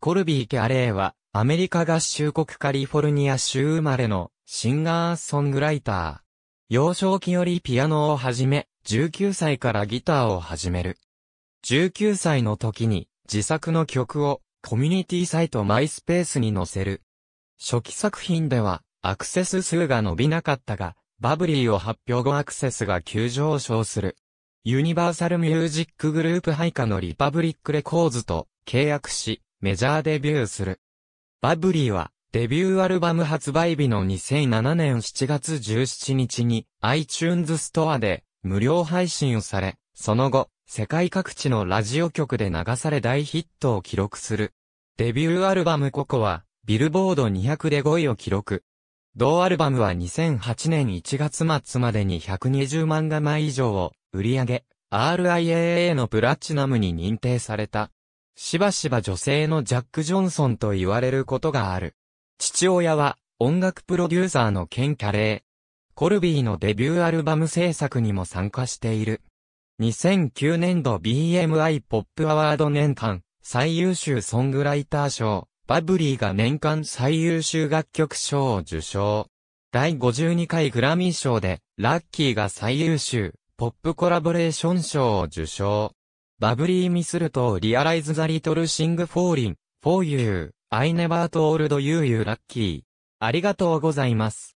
コルビー・キャレーは、アメリカ合衆国カリフォルニア州生まれのシンガーソングライター。幼少期よりピアノを始め、19歳からギターを始める。19歳の時に自作の曲をコミュニティサイトマイスペースに載せる。初期作品ではアクセス数が伸びなかったが、バブリーを発表後アクセスが急上昇する。ユニバーサルミュージックグループ配下のリパブリックレコーズと契約し、メジャーデビューする。バブリーは、デビューアルバム発売日の2007年7月17日に iTunes ストアで無料配信をされ、その後、世界各地のラジオ局で流され大ヒットを記録する。デビューアルバムココは、ビルボード200で5位を記録。同アルバムは2008年1月末までに120万画枚以上を売り上げ、RIAA のプラチナムに認定された。しばしば女性のジャック・ジョンソンと言われることがある。父親は、音楽プロデューサーのケン・キャレー。コルビーのデビューアルバム制作にも参加している。2009年度 BMI ポップアワード年間最優秀ソングライター賞、バブリーが年間最優秀楽曲賞を受賞。第52回グラミー賞で、ラッキーが最優秀、ポップコラボレーション賞を受賞。バブリーミスルとリアライズザリトルシングフォーリン、フォーユー、アイネバートオールドユーユーラッキー。ありがとうございます。